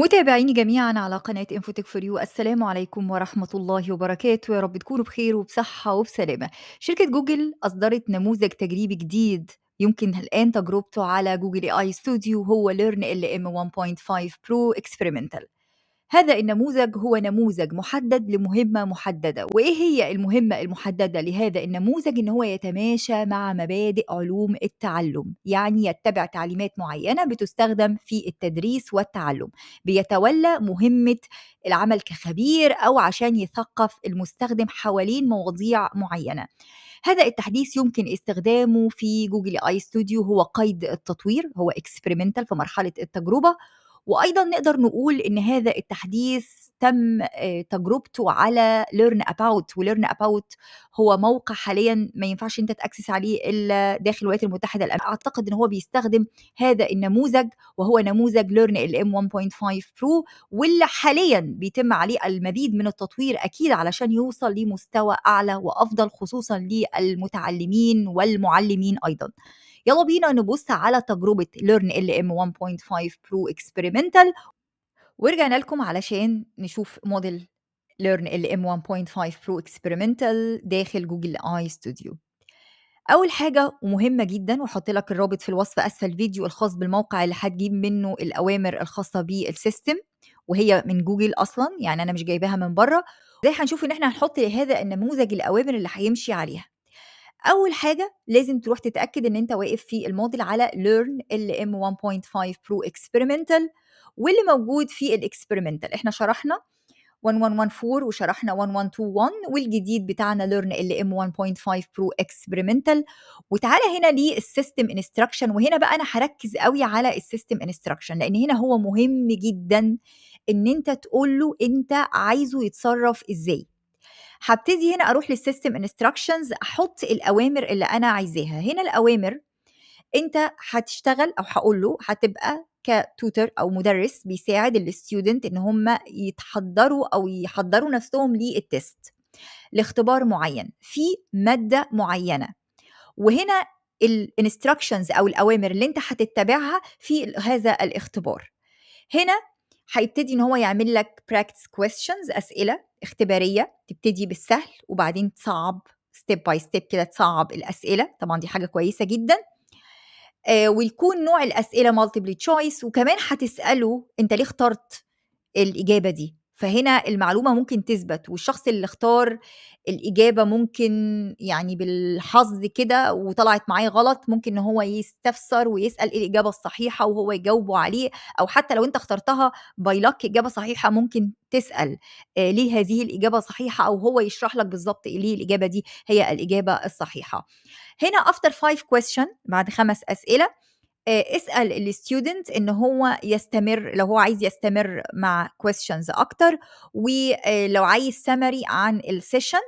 متابعيني جميعا على قناة انفوتك فور يو السلام عليكم ورحمة الله وبركاته يا رب تكونوا بخير وبصحة وبسلامة شركة جوجل أصدرت نموذج تجريبي جديد يمكن الآن تجربته على جوجل اي ستوديو هو ليرن ال ام 1.5 برو اكسبيرمنتال هذا النموذج هو نموذج محدد لمهمة محددة وإيه هي المهمة المحددة لهذا النموذج إن هو يتماشى مع مبادئ علوم التعلم يعني يتبع تعليمات معينة بتستخدم في التدريس والتعلم بيتولى مهمة العمل كخبير أو عشان يثقف المستخدم حوالين مواضيع معينة هذا التحديث يمكن استخدامه في جوجل اي ستوديو هو قيد التطوير هو اكسبيرمنتال في مرحله التجربه وايضا نقدر نقول ان هذا التحديث تم آه، تجربته على ليرن اباوت وليرن اباوت هو موقع حاليا ما ينفعش انت تاكسس عليه الا داخل الولايات المتحده الامريكيه اعتقد ان هو بيستخدم هذا النموذج وهو نموذج ليرن ال ام 1.5 برو واللي حاليا بيتم عليه المزيد من التطوير اكيد علشان يوصل لمستوى اعلى وافضل خصوصا للمتعلمين والمعلمين ايضا يلا بينا نبص على تجربة Learn LM 1.5 Pro Experimental ورجعنا لكم علشان نشوف موديل Learn LM 1.5 Pro Experimental داخل جوجل آي ستوديو أول حاجة ومهمة جدا وحط لك الرابط في الوصف أسفل الفيديو الخاص بالموقع اللي هتجيب منه الأوامر الخاصة بالسيستم وهي من جوجل أصلا يعني أنا مش جايباها من بره زي هنشوف إن إحنا هنحط لهذا النموذج الأوامر اللي هيمشي عليها اول حاجه لازم تروح تتاكد ان انت واقف في الموديل على ال ام 1.5 برو اكسبيرمنتال واللي موجود في الاكسبيرمنتال احنا شرحنا 1114 وشرحنا 1121 والجديد بتاعنا ليرن ال ام 1.5 برو اكسبيرمنتال وتعالى هنا للسيستم انستراكشن وهنا بقى انا هركز قوي على السيستم انستراكشن لان هنا هو مهم جدا ان انت تقول له انت عايزه يتصرف ازاي هبتدي هنا اروح للسيستم انستراكشنز احط الاوامر اللي انا عايزاها هنا الاوامر انت هتشتغل او هقول له هتبقى كتوتر او مدرس بيساعد الستودنت ان هم يتحضروا او يحضروا نفسهم للتست لاختبار معين في ماده معينه وهنا الانستراكشنز او الاوامر اللي انت هتتبعها في هذا الاختبار هنا هيبتدي ان هو يعمل لك براكتس كويستشنز اسئله اختباريه تبتدي بالسهل وبعدين تصعب ستيب باي ستيب كده تصعب الاسئله طبعا دي حاجه كويسه جدا آه ويكون نوع الاسئله مالتيبل تشويس وكمان هتساله انت ليه اخترت الاجابه دي فهنا المعلومه ممكن تثبت والشخص اللي اختار الاجابه ممكن يعني بالحظ كده وطلعت معاه غلط ممكن ان هو يستفسر ويسال ايه الاجابه الصحيحه وهو يجاوبه عليه او حتى لو انت اخترتها باي لك اجابه صحيحه ممكن تسال آه، ليه هذه الاجابه صحيحه او هو يشرح لك بالظبط ليه الاجابه دي هي الاجابه الصحيحه هنا افتر 5 question بعد خمس اسئله آه، اسال الستودنت ان هو يستمر لو هو عايز يستمر مع questions اكتر ولو آه، عايز سمري عن السيشن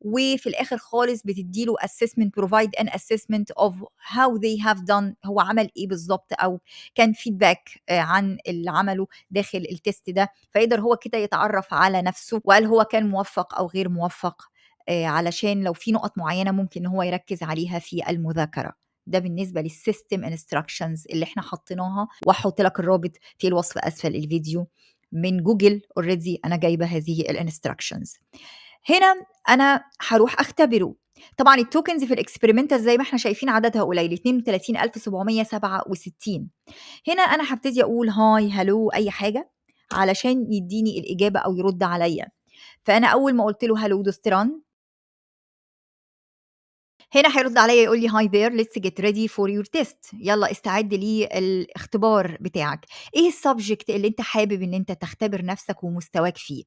وفي الاخر خالص بتديله assessment provide an assessment of how they have done هو عمل ايه بالظبط او كان فيدباك آه، عن اللي عمله داخل التست ده فيقدر هو كده يتعرف على نفسه وقال هو كان موفق او غير موفق علشان لو في نقط معينه ممكن هو يركز عليها في المذاكره ده بالنسبه للسيستم انستراكشنز اللي احنا حطيناها واحط لك الرابط في الوصف اسفل الفيديو من جوجل اوريدي انا جايبه هذه الانستراكشنز هنا انا هروح اختبره طبعا التوكنز في الاكسبيرمنتال زي ما احنا شايفين عددها قليل 32767 هنا انا هبتدي اقول هاي هلو اي حاجه علشان يديني الاجابه او يرد عليا فانا اول ما قلت له هلو دوستران هنا هيرد عليا يقول لي هاي ذير ليتس جيت ريدي فور يور تيست يلا استعد لي الاختبار بتاعك ايه السبجكت اللي انت حابب ان انت تختبر نفسك ومستواك فيه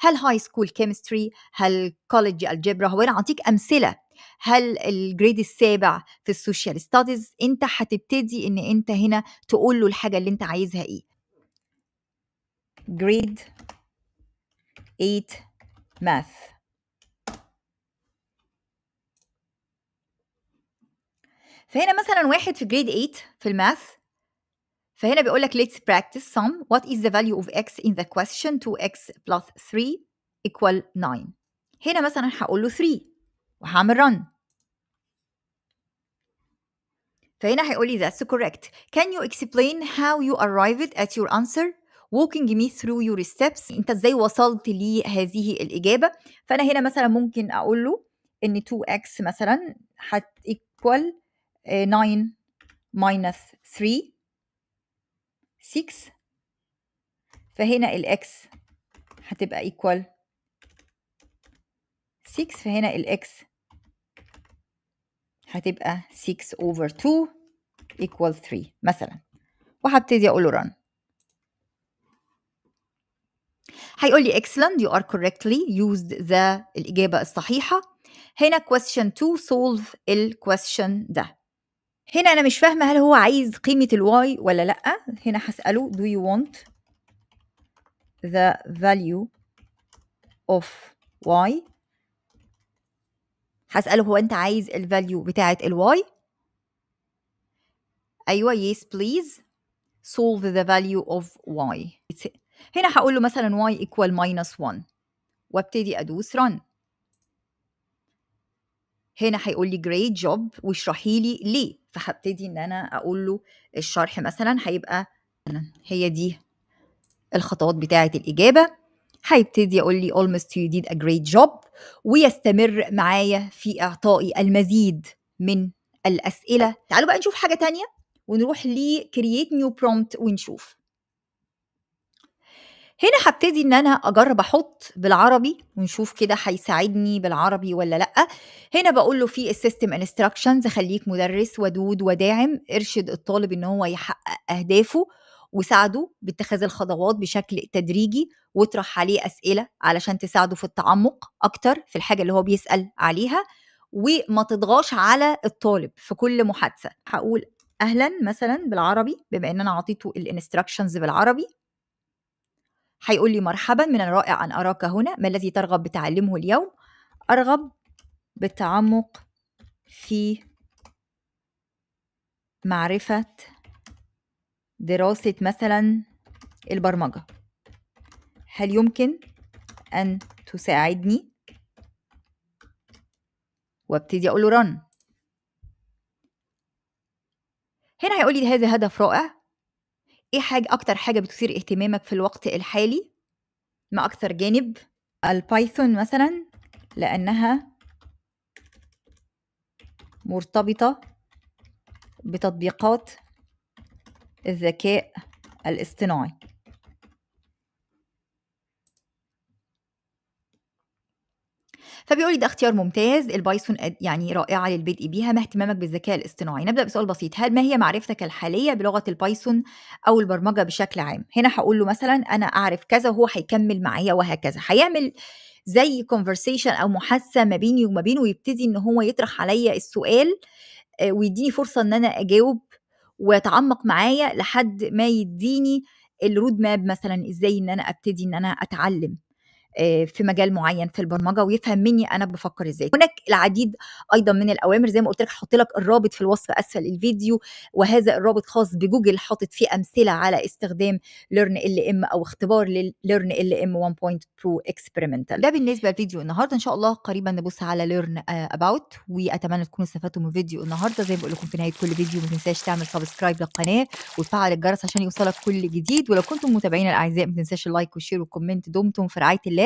هل هاي سكول كيمستري هل كولج الجبرا هو انا هعطيك امثله هل الجريد السابع في السوشيال ستاديز انت هتبتدي ان انت هنا تقول له الحاجه اللي انت عايزها ايه جريد 8 ماث فهنا مثلا واحد في جريد 8 في الماث فهنا بيقول لك let's practice sum what is the value of x in the question 2x plus 3 equal 9 هنا مثلا هقول له 3 وهعمل run فهنا هيقول لي that's correct can you explain how you arrived at your answer walking me through your steps انت ازاي وصلت لهذه الاجابه فانا هنا مثلا ممكن اقول له ان 2x مثلا هتيكوال 9 minus 3 6 فهنا الإكس هتبقى equal 6 فهنا الإكس هتبقى 6 over 2 equal 3 مثلا وهبتدي أقول run هيقول لي excellent you are correctly used the الإجابة الصحيحة هنا question 2 solve ال question ده هنا انا مش فاهمه هل هو عايز قيمه الواي ولا لا هنا هساله do you want the value of y هساله هو انت عايز الفاليو بتاعه الواي ايوه yes please solve the value of y هنا هقول له مثلا y equal minus 1 وابتدي ادوس run هنا هيقول لي جريت جوب واشرحي لي ليه فهبتدي ان انا اقول له الشرح مثلا هيبقى هي دي الخطوات بتاعه الاجابه هيبتدي يقول لي almost you did a great job ويستمر معايا في اعطائي المزيد من الاسئله تعالوا بقى نشوف حاجه تانية ونروح لكرييت create new prompt ونشوف هنا هبتدي إن أنا أجرب أحط بالعربي ونشوف كده هيساعدني بالعربي ولا لأ هنا بقول له في السيستم انستراكشنز خليك مدرس ودود وداعم ارشد الطالب إن هو يحقق أهدافه وساعده باتخاذ الخطوات بشكل تدريجي واطرح عليه أسئلة علشان تساعده في التعمق أكتر في الحاجة اللي هو بيسأل عليها وما تضغاش على الطالب في كل محادثة هقول أهلا مثلا بالعربي بما إن أنا عطيته الانستراكشنز بالعربي هيقول لي مرحبا من الرائع أن أراك هنا ما الذي ترغب بتعلمه اليوم أرغب بالتعمق في معرفة دراسة مثلا البرمجة هل يمكن أن تساعدني وابتدي أقول له رن هنا هيقول لي هذا هدف رائع إيه حاجة أكتر حاجة بتثير اهتمامك في الوقت الحالي؟ ما أكتر جانب؟ البايثون مثلا لأنها مرتبطة بتطبيقات الذكاء الاصطناعي فبيقول لي ده اختيار ممتاز البايثون يعني رائعه للبدء بيها ما اهتمامك بالذكاء الاصطناعي نبدا بسؤال بسيط هل ما هي معرفتك الحاليه بلغه البايثون او البرمجه بشكل عام هنا هقول له مثلا انا اعرف كذا وهو هيكمل معايا وهكذا هيعمل زي كونفرسيشن او محادثه ما بيني وما بينه ويبتدي ان هو يطرح عليا السؤال آه، ويديني فرصه ان انا اجاوب ويتعمق معايا لحد ما يديني الرود ماب مثلا ازاي ان انا ابتدي ان انا اتعلم آه، في مجال معين في البرمجه ويفهم مني انا بفكر ازاي هناك العديد ايضا من الاوامر زي ما قلت لك هحط لك الرابط في الوصف اسفل الفيديو وهذا الرابط خاص بجوجل حاطط فيه امثله على استخدام ليرن ال ام او اختبار ليرن ال ام 1.2 برو اكسبيرمنتال ده بالنسبه لفيديو النهارده ان شاء الله قريبا نبص على ليرن اباوت آه، واتمنى تكونوا استفدتوا من فيديو النهارده زي ما بقول لكم في نهايه كل فيديو ما تنساش تعمل سبسكرايب للقناه وتفعل الجرس عشان يوصلك كل جديد ولو كنتم متابعينا الاعزاء ما تنساش اللايك والشير والكومنت دمتم في رعايه الله